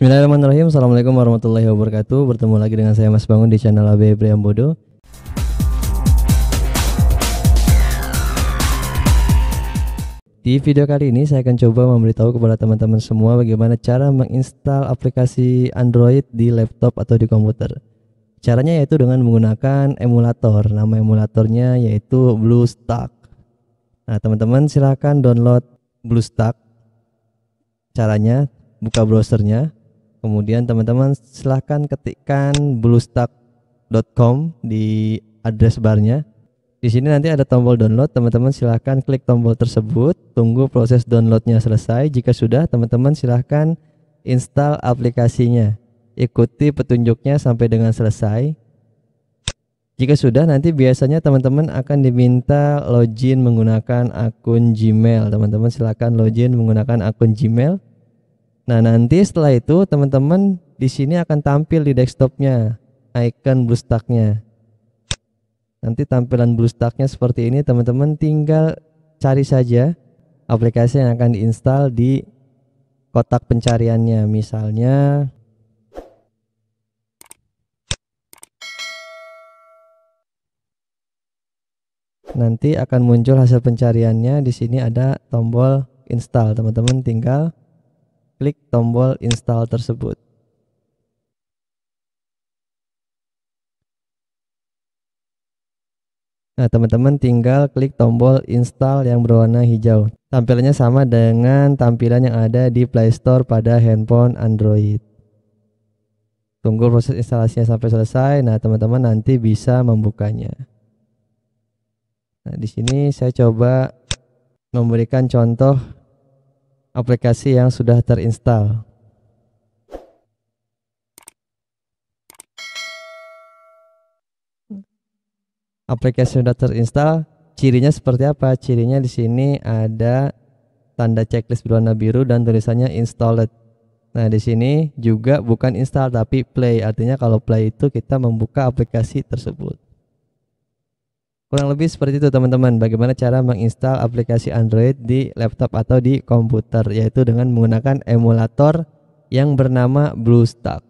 Bismillahirrahmanirrahim. Assalamualaikum warahmatullahi wabarakatuh. Bertemu lagi dengan saya Mas Bangun di channel AB Priambodo. Di video kali ini saya akan coba memberitahu kepada teman-teman semua bagaimana cara menginstal aplikasi Android di laptop atau di komputer. Caranya yaitu dengan menggunakan emulator. Nama emulatornya yaitu BlueStack. Nah, teman-teman silahkan download BlueStack. Caranya buka browsernya, Kemudian teman-teman silahkan ketikkan bluestack.com di address barnya. Di sini nanti ada tombol download, teman-teman silahkan klik tombol tersebut, tunggu proses downloadnya selesai. Jika sudah, teman-teman silahkan install aplikasinya. Ikuti petunjuknya sampai dengan selesai. Jika sudah, nanti biasanya teman-teman akan diminta login menggunakan akun Gmail. Teman-teman silahkan login menggunakan akun Gmail. Nah nanti setelah itu teman-teman di sini akan tampil di desktopnya icon BlueStacknya. Nanti tampilan BlueStacknya seperti ini teman-teman tinggal cari saja aplikasi yang akan diinstal di kotak pencariannya misalnya nanti akan muncul hasil pencariannya di sini ada tombol install teman-teman tinggal Klik tombol install tersebut. Nah, teman-teman tinggal klik tombol install yang berwarna hijau. Tampilannya sama dengan tampilan yang ada di Play Store pada handphone Android. Tunggu proses instalasinya sampai selesai. Nah, teman-teman nanti bisa membukanya. Nah, di sini saya coba memberikan contoh aplikasi yang sudah terinstall. Aplikasi sudah terinstall, cirinya seperti apa? Cirinya di sini ada tanda checklist berwarna biru dan tulisannya installed. Nah, di sini juga bukan install tapi play. Artinya kalau play itu kita membuka aplikasi tersebut. Kurang lebih seperti itu teman-teman. Bagaimana cara menginstal aplikasi Android di laptop atau di komputer yaitu dengan menggunakan emulator yang bernama BlueStack.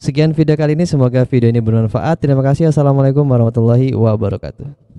Sekian video kali ini, semoga video ini bermanfaat. Terima kasih. Assalamualaikum warahmatullahi wabarakatuh.